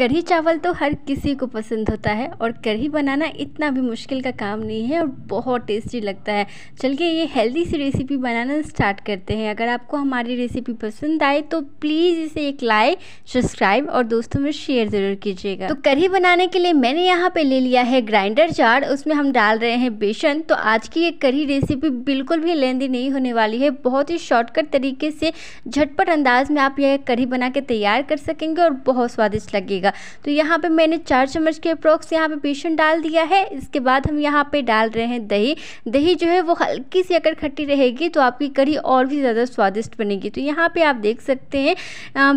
कढ़ी चावल तो हर किसी को पसंद होता है और कढ़ी बनाना इतना भी मुश्किल का काम नहीं है और बहुत टेस्टी लगता है चलिए ये हेल्दी सी रेसिपी बनाना स्टार्ट करते हैं अगर आपको हमारी रेसिपी पसंद आए तो प्लीज़ इसे एक लाइक सब्सक्राइब और दोस्तों में शेयर ज़रूर कीजिएगा तो कढ़ी बनाने के लिए मैंने यहाँ पर ले लिया है ग्राइंडर चार उसमें हम डाल रहे हैं बेसन तो आज की ये कढ़ी रेसिपी बिल्कुल भी लेंदी नहीं होने वाली है बहुत ही शॉर्टकट तरीके से झटपट अंदाज में आप यह कढ़ी बना के तैयार कर सकेंगे और बहुत स्वादिष्ट लगेगा जाएगा तो यहाँ पे मैंने चार चम्मच के अप्रोक्स यहाँ पे बेसन डाल दिया है इसके बाद हम यहाँ पे डाल रहे हैं दही दही जो है वो हल्की सी अगर खट्टी रहेगी तो आपकी कढ़ी और भी ज़्यादा स्वादिष्ट बनेगी तो यहाँ पर आप देख सकते हैं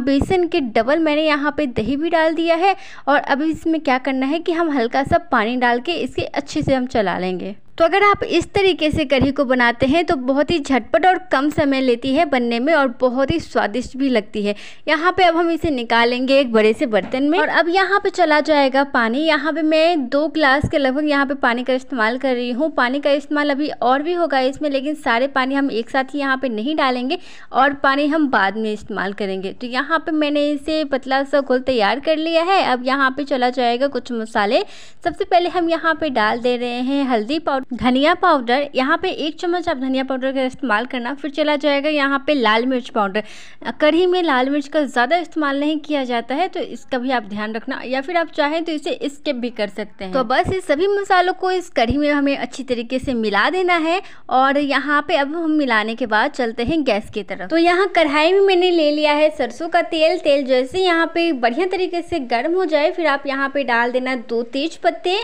बेसन के डबल मैंने यहाँ पर दही भी डाल दिया है और अभी इसमें क्या करना है कि हम हल्का सा पानी डाल के इसे अच्छे से हम चला लेंगे तो अगर आप इस तरीके से करी को बनाते हैं तो बहुत ही झटपट और कम समय लेती है बनने में और बहुत ही स्वादिष्ट भी लगती है यहाँ पे अब हम इसे निकालेंगे एक बड़े से बर्तन में और अब यहाँ पे चला जाएगा पानी यहाँ पे मैं दो ग्लास के लगभग यहाँ पे पानी का इस्तेमाल कर रही हूँ पानी का इस्तेमाल अभी और भी होगा इसमें लेकिन सारे पानी हम एक साथ ही यहाँ पर नहीं डालेंगे और पानी हम बाद में इस्तेमाल करेंगे तो यहाँ पर मैंने इसे पतला सा घोल तैयार कर लिया है अब यहाँ पर चला जाएगा कुछ मसाले सबसे पहले हम यहाँ पर डाल दे रहे हैं हल्दी पाउडर धनिया पाउडर यहाँ पे एक चम्मच आप धनिया पाउडर का इस्तेमाल करना फिर चला जाएगा यहाँ पे लाल मिर्च पाउडर कढ़ी में लाल मिर्च का ज़्यादा इस्तेमाल नहीं किया जाता है तो इसका भी आप ध्यान रखना या फिर आप चाहें तो इसे स्किप भी कर सकते हैं तो बस इस सभी मसालों को इस कढ़ी में हमें अच्छी तरीके से मिला देना है और यहाँ पर अब हम मिलाने के बाद चलते हैं गैस की तरफ तो यहाँ कढ़ाई में मैंने ले लिया है सरसों का तेल तेल जैसे यहाँ पर बढ़िया तरीके से गर्म हो जाए फिर आप यहाँ पर डाल देना दो तेज पत्ते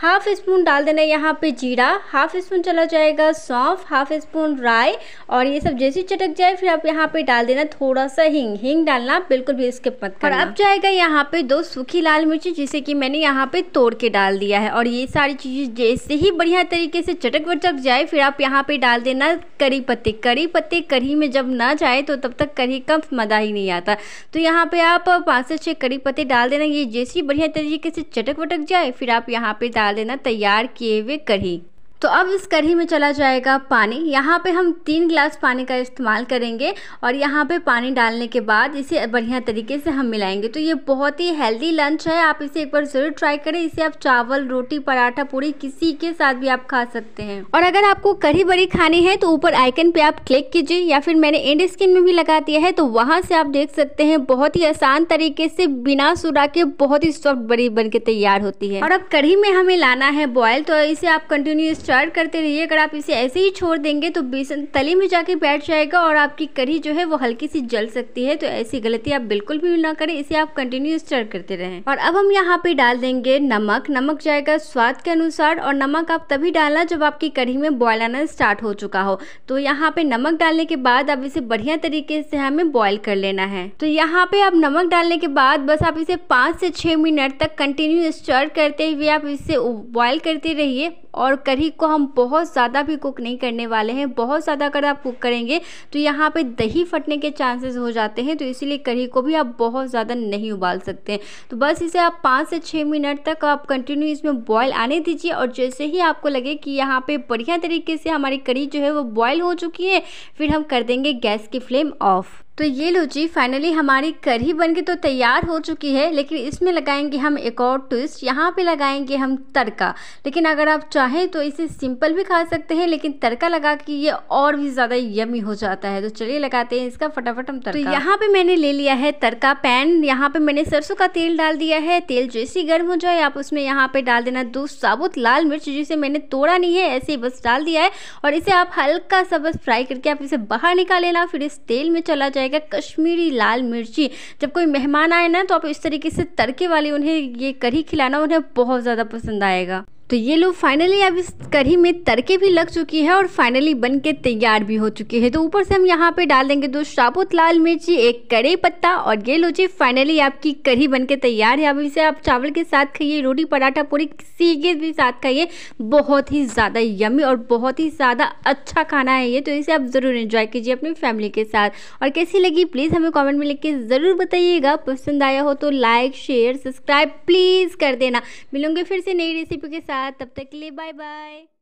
हाफ स्पून डाल देना यहाँ पर जीरा हाफ स्पून चला जाएगा सौंफ हाफ स्पून राय और ये सब जैसे चटक जाए फिर आप यहाँ पे डाल देना थोड़ा सा हिंग हिंग डालना बिल्कुल भी स्किप मत करना और अब जाएगा यहाँ पे दो सूखी लाल मिर्ची जिसे कि मैंने यहाँ पे तोड़ के डाल दिया है और ये सारी चीज़ें जैसे ही बढ़िया तरीके से चटक वटक जाए फिर आप यहाँ पे डाल देना करी पत्ते करी पत्ते करी में जब ना जाए तो तब तक करी का मज़ा ही नहीं आता तो यहाँ पे आप पाँच से छः करी पत्ते डाल देना ये जैसे ही बढ़िया तरीके से चटक वटक जाए फिर आप यहाँ पे डाल देना तैयार किए हुए कढ़ी तो अब इस कढ़ी में चला जाएगा पानी यहाँ पे हम तीन गिलास पानी का इस्तेमाल करेंगे और यहाँ पे पानी डालने के बाद इसे बढ़िया तरीके से हम मिलाएंगे तो ये बहुत ही हेल्दी लंच है आप इसे एक बार ज़रूर ट्राई करें इसे आप चावल रोटी पराठा पूरी किसी के साथ भी आप खा सकते हैं और अगर आपको कढ़ी बड़ी खानी है तो ऊपर आइकन पर आप क्लिक कीजिए या फिर मैंने एंड स्क्रीन में भी लगा दिया है तो वहाँ से आप देख सकते हैं बहुत ही आसान तरीके से बिना सुरा के बहुत ही सॉफ्ट बड़ी बन के तैयार होती है और अब कढ़ी में हमें लाना है बॉयल तो इसे आप कंटिन्यू सर्व करते रहिए अगर आप इसे ऐसे ही छोड़ देंगे तो बेसन तले में जाके बैठ जाएगा और आपकी करी जो है वो हल्की सी जल सकती है तो ऐसी गलती आप बिल्कुल भी ना करें इसे आप कंटिन्यू स्टर करते रहें और अब हम यहाँ पे डाल देंगे नमक नमक जाएगा स्वाद के अनुसार और नमक आप तभी डालना जब आपकी कढ़ी में बॉयल आना स्टार्ट हो चुका हो तो यहाँ पे नमक डालने के बाद अब इसे बढ़िया तरीके से हमें बॉयल कर लेना है तो यहाँ पे आप नमक डालने के बाद बस आप इसे पाँच से छः मिनट तक कंटिन्यू स्टर करते हुए आप इसे बॉयल करते रहिए और करी को हम बहुत ज़्यादा भी कुक नहीं करने वाले हैं बहुत ज़्यादा अगर आप कुक करेंगे तो यहाँ पे दही फटने के चांसेस हो जाते हैं तो इसीलिए करी को भी आप बहुत ज़्यादा नहीं उबाल सकते हैं तो बस इसे आप पाँच से छः मिनट तक आप कंटिन्यू इसमें बॉयल आने दीजिए और जैसे ही आपको लगे कि यहाँ पर बढ़िया तरीके से हमारी करी जो है वो बॉयल हो चुकी है फिर हम कर देंगे गैस की फ्लेम ऑफ़ तो ये लो जी फाइनली हमारी करी बन के तो तैयार हो चुकी है लेकिन इसमें लगाएंगे हम एक और ट्विस्ट यहाँ पे लगाएंगे हम तड़का लेकिन अगर आप चाहें तो इसे सिंपल भी खा सकते हैं लेकिन तड़का लगा के ये और भी ज़्यादा यमी हो जाता है तो चलिए लगाते हैं इसका फटाफट हम तो तड़का तो यहाँ पर मैंने ले लिया है तड़का पैन यहाँ पर मैंने सरसों का तेल डाल दिया है तेल जैसे गर्म हो जाए आप उसमें यहाँ पर डाल देना दो साबुत लाल मिर्च जिसे मैंने तोड़ा नहीं है ऐसे ही बस डाल दिया है और इसे आप हल्का सा बस फ्राई करके आप इसे बाहर निकाल लेना फिर इस तेल में चला जाए जाएगा कश्मीरी लाल मिर्ची जब कोई मेहमान आए ना तो आप इस तरीके से तड़के वाली उन्हें ये करी खिलाना उन्हें बहुत ज़्यादा पसंद आएगा तो ये लो फाइनली अब इस कढ़ी में तड़के भी लग चुकी है और फाइनली बन के तैयार भी हो चुकी है तो ऊपर से हम यहाँ पे डाल देंगे दो साबुत लाल मिर्ची एक कड़े पत्ता और ये लो जी फाइनली आपकी कढ़ी बन के तैयार है अब इसे आप चावल के साथ खाइए रोटी पराठा पूरी किसी के भी साथ खाइए बहुत ही ज़्यादा यमी और बहुत ही ज़्यादा अच्छा खाना है ये तो इसे आप ज़रूर इन्जॉय कीजिए अपनी फैमिली के साथ और कैसी लगी प्लीज़ हमें कॉमेंट में लिख के ज़रूर बताइएगा पसंद आया हो तो लाइक शेयर सब्सक्राइब प्लीज़ कर देना मिलूंगे फिर से नई रेसिपी के साथ साथ तब तक के लिए बाय बाय